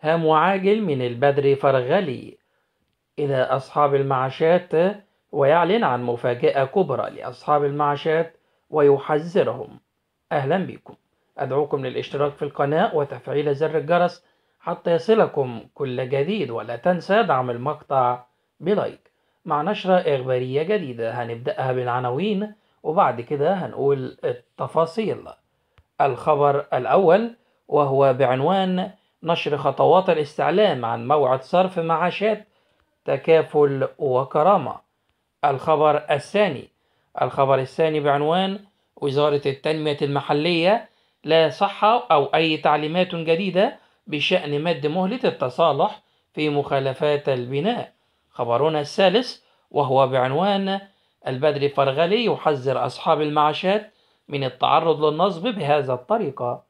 هام وعاجل من البدر فرغلي إلى أصحاب المعاشات ويعلن عن مفاجأة كبرى لأصحاب المعاشات ويحذرهم أهلا بكم أدعوكم للاشتراك في القناة وتفعيل زر الجرس حتى يصلكم كل جديد ولا تنسى دعم المقطع بلايك مع نشرة إخبارية جديدة هنبدأها بالعناوين وبعد كده هنقول التفاصيل الخبر الأول وهو بعنوان نشر خطوات الاستعلام عن موعد صرف معاشات تكافل وكرامة الخبر الثاني الخبر الثاني بعنوان وزارة التنمية المحلية لا صحة أو أي تعليمات جديدة بشأن مد مهلة التصالح في مخالفات البناء خبرنا الثالث وهو بعنوان البدر فرغلي يحذر أصحاب المعاشات من التعرض للنصب بهذا الطريقة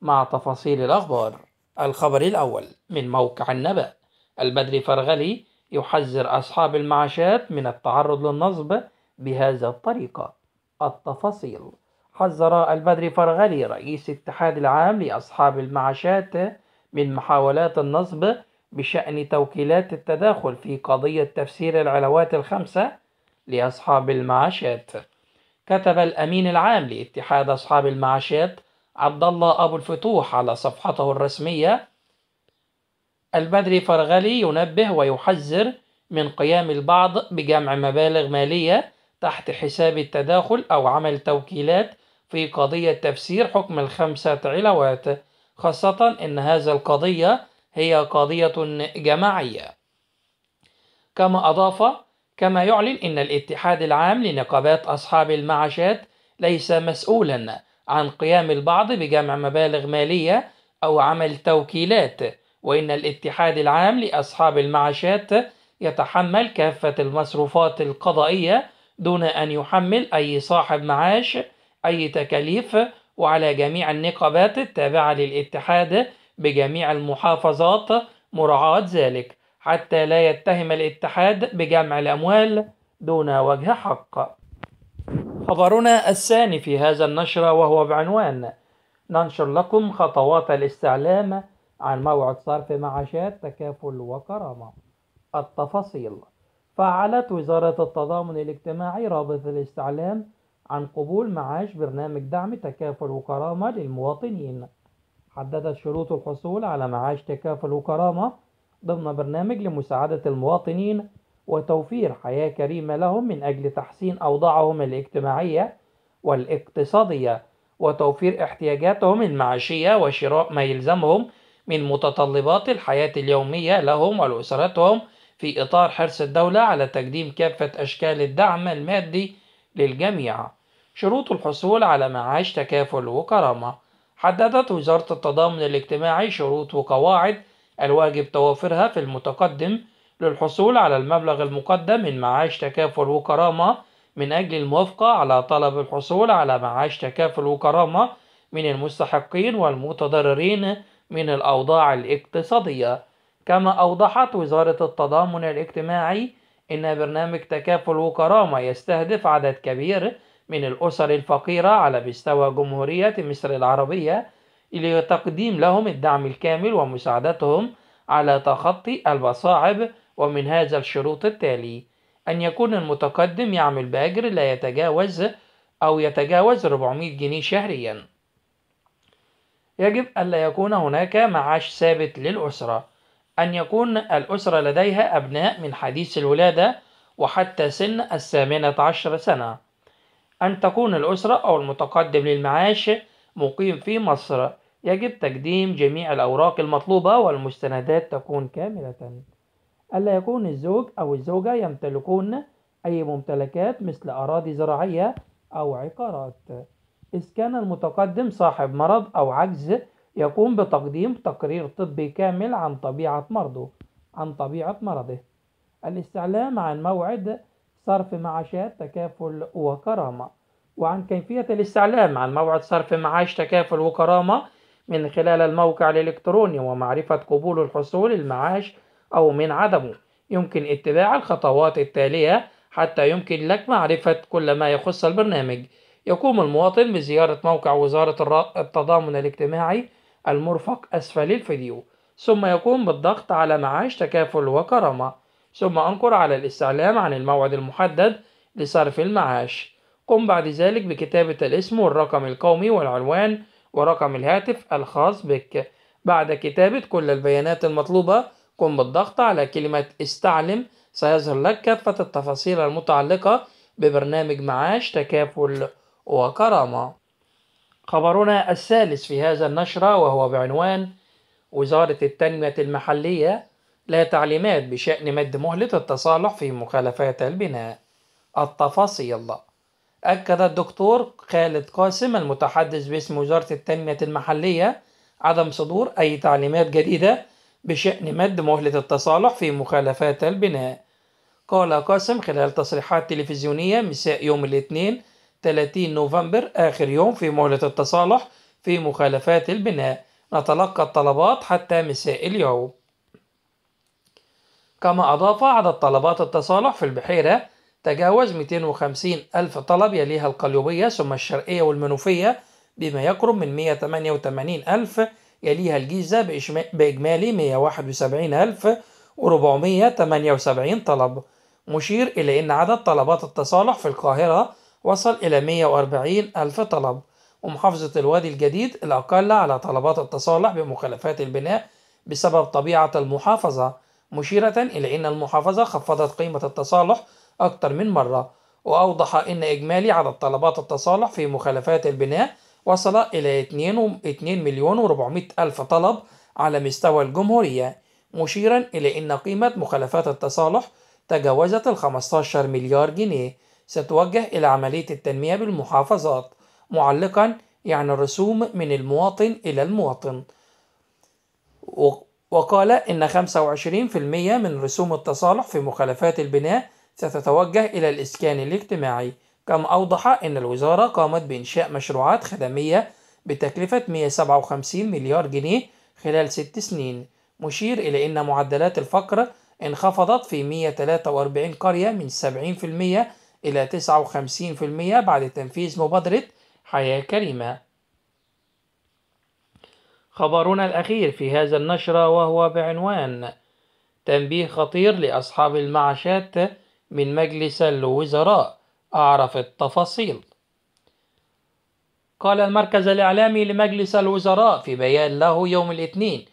مع تفاصيل الأخبار الخبر الأول من موقع النبأ البدري فرغلي يحذر أصحاب المعاشات من التعرض للنصب بهذا الطريقة التفاصيل حذر البدري فرغلي رئيس الاتحاد العام لأصحاب المعاشات من محاولات النصب بشأن توكيلات التداخل في قضية تفسير العلاوات الخمسة لأصحاب المعاشات كتب الأمين العام لاتحاد أصحاب المعاشات عبد الله أبو الفتوح على صفحته الرسمية البدري فرغلي ينبه ويحذر من قيام البعض بجمع مبالغ مالية تحت حساب التداخل أو عمل توكيلات في قضية تفسير حكم الخمسة علاوات خاصة أن هذا القضية هي قضية جماعية كما أضاف كما يعلن أن الاتحاد العام لنقابات أصحاب المعاشات ليس مسؤولا عن قيام البعض بجمع مبالغ مالية أو عمل توكيلات وإن الاتحاد العام لأصحاب المعاشات يتحمل كافة المصروفات القضائية دون أن يحمل أي صاحب معاش أي تكاليف وعلى جميع النقابات التابعة للاتحاد بجميع المحافظات مراعاة ذلك حتى لا يتهم الاتحاد بجمع الأموال دون وجه حق خبرنا الثاني في هذا النشرة وهو بعنوان ننشر لكم خطوات الاستعلام عن موعد صرف معاشات تكافل وكرامة التفاصيل فعلت وزارة التضامن الاجتماعي رابطة الاستعلام عن قبول معاش برنامج دعم تكافل وكرامة للمواطنين حددت شروط الحصول على معاش تكافل وكرامة ضمن برنامج لمساعدة المواطنين وتوفير حياة كريمة لهم من أجل تحسين أوضاعهم الاجتماعية والاقتصادية وتوفير احتياجاتهم المعيشية وشراء ما يلزمهم من متطلبات الحياة اليومية لهم ولأسرتهم في إطار حرص الدولة على تقديم كافة أشكال الدعم المادي للجميع. شروط الحصول على معاش تكافل وكرامة حددت وزارة التضامن الاجتماعي شروط وقواعد الواجب توافرها في المتقدم للحصول على المبلغ المقدم من معاش تكافل وكرامة من أجل الموافقة على طلب الحصول على معاش تكافل وكرامة من المستحقين والمتضررين من الأوضاع الاقتصادية كما أوضحت وزارة التضامن الاجتماعي إن برنامج تكافل وكرامة يستهدف عدد كبير من الأسر الفقيرة على مستوى جمهورية مصر العربية لتقديم لهم الدعم الكامل ومساعدتهم على تخطي المصاعب ومن هذا الشروط التالي أن يكون المتقدم يعمل بأجر لا يتجاوز أو يتجاوز 400 جنيه شهريا يجب ألا يكون هناك معاش ثابت للأسرة أن يكون الأسرة لديها أبناء من حديث الولادة وحتى سن الثامنة عشر سنة أن تكون الأسرة أو المتقدم للمعاش مقيم في مصر يجب تقديم جميع الأوراق المطلوبة والمستندات تكون كاملة ألا يكون الزوج أو الزوجة يمتلكون أي ممتلكات مثل أراضي زراعية أو عقارات إذ كان المتقدم صاحب مرض أو عجز يقوم بتقديم تقرير طبي كامل عن طبيعة مرضه عن طبيعة مرضه الاستعلام عن موعد صرف معاشات تكافل وكرامة وعن كيفية الاستعلام عن موعد صرف معاش تكافل وكرامة من خلال الموقع الإلكتروني ومعرفة قبول الحصول المعاش أو من عدمه يمكن اتباع الخطوات التالية حتى يمكن لك معرفة كل ما يخص البرنامج يقوم المواطن بزيارة موقع وزارة التضامن الاجتماعي المرفق أسفل الفيديو ثم يقوم بالضغط على معاش تكافل وكرامة ثم أنقر على الاستعلام عن الموعد المحدد لصرف المعاش قم بعد ذلك بكتابة الاسم والرقم القومي والعنوان ورقم الهاتف الخاص بك بعد كتابة كل البيانات المطلوبة قم بالضغط على كلمة استعلم سيظهر لك كافة التفاصيل المتعلقة ببرنامج معاش تكافل وكرامة خبرنا الثالث في هذا النشرة وهو بعنوان وزارة التنمية المحلية لا تعليمات بشأن مد مهلة التصالح في مخالفات البناء التفاصيل أكد الدكتور خالد قاسم المتحدث باسم وزارة التنمية المحلية عدم صدور أي تعليمات جديدة بشأن مد مهلة التصالح في مخالفات البناء قال قاسم خلال تصريحات تلفزيونية مساء يوم الاثنين 30 نوفمبر آخر يوم في مهلة التصالح في مخالفات البناء نتلقى الطلبات حتى مساء اليوم كما أضاف عدد طلبات التصالح في البحيرة تجاوز 250 ألف طلب يليها القليوبية ثم الشرقية والمنوفية بما يقرب من 188 ألف يليها الجيزة بإجمالي 171478 طلب مشير إلى أن عدد طلبات التصالح في القاهرة وصل إلى 140 ألف طلب ومحافظة الوادي الجديد الأقل على طلبات التصالح بمخالفات البناء بسبب طبيعة المحافظة مشيرة إلى أن المحافظة خفضت قيمة التصالح أكثر من مرة وأوضح أن إجمالي عدد طلبات التصالح في مخالفات البناء وصل إلى 2 مليون و400 ألف طلب على مستوى الجمهورية مشيرا إلى أن قيمة مخالفات التصالح تجاوزت ال 15 مليار جنيه ستوجه إلى عملية التنمية بالمحافظات معلقا يعني الرسوم من المواطن إلى المواطن وقال إن 25% من رسوم التصالح في مخالفات البناء ستتوجه إلى الإسكان الاجتماعي كما أوضح أن الوزارة قامت بإنشاء مشروعات خدمية بتكلفة 157 مليار جنيه خلال ست سنين مشير إلى أن معدلات الفقر انخفضت في 143 قرية من 70% إلى 59% بعد تنفيذ مبادرة حياة كريمة خبرنا الأخير في هذا النشرة وهو بعنوان تنبيه خطير لأصحاب المعاشات من مجلس الوزراء أعرف التفاصيل قال المركز الإعلامي لمجلس الوزراء في بيان له يوم الاثنين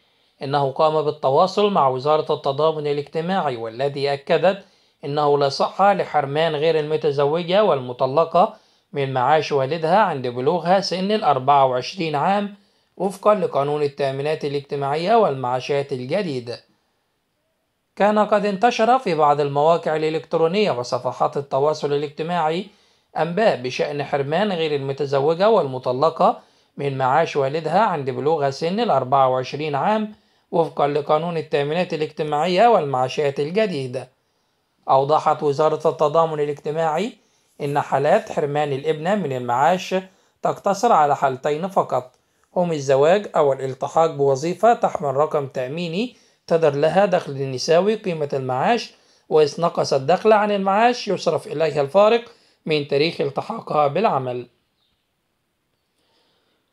إنه قام بالتواصل مع وزارة التضامن الاجتماعي والذي أكدت إنه لا صحة لحرمان غير المتزوجة والمطلقة من معاش والدها عند بلوغها سن الأربعة وعشرين عام وفقا لقانون التأمينات الاجتماعية والمعاشات الجديدة كان قد انتشر في بعض المواقع الإلكترونية وصفحات التواصل الاجتماعي أنباء بشأن حرمان غير المتزوجة والمطلقة من معاش والدها عند بلوغ سن ال 24 عام وفقا لقانون التأمينات الاجتماعية والمعاشات الجديدة أوضحت وزارة التضامن الاجتماعي إن حالات حرمان الابنة من المعاش تقتصر على حالتين فقط هم الزواج أو الالتحاق بوظيفة تحمل رقم تأميني تدر لها دخل النساوي قيمة المعاش وإذ نقص الدخل عن المعاش يصرف إليها الفارق من تاريخ التحاقها بالعمل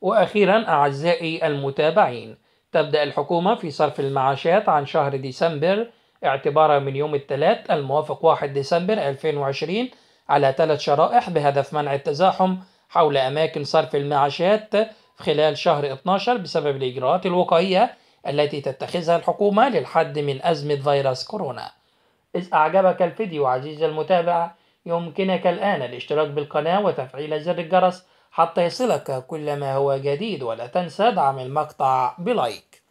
وأخيرا أعزائي المتابعين تبدأ الحكومة في صرف المعاشات عن شهر ديسمبر اعتبارا من يوم الثلاث الموافق 1 ديسمبر 2020 على ثلاث شرائح بهدف منع التزاحم حول أماكن صرف المعاشات خلال شهر 12 بسبب الإجراءات الوقائية التي تتخذها الحكومة للحد من أزمة فيروس كورونا إذا أعجبك الفيديو عزيزي المتابع يمكنك الآن الاشتراك بالقناة وتفعيل زر الجرس حتى يصلك كل ما هو جديد ولا تنسى دعم المقطع بلايك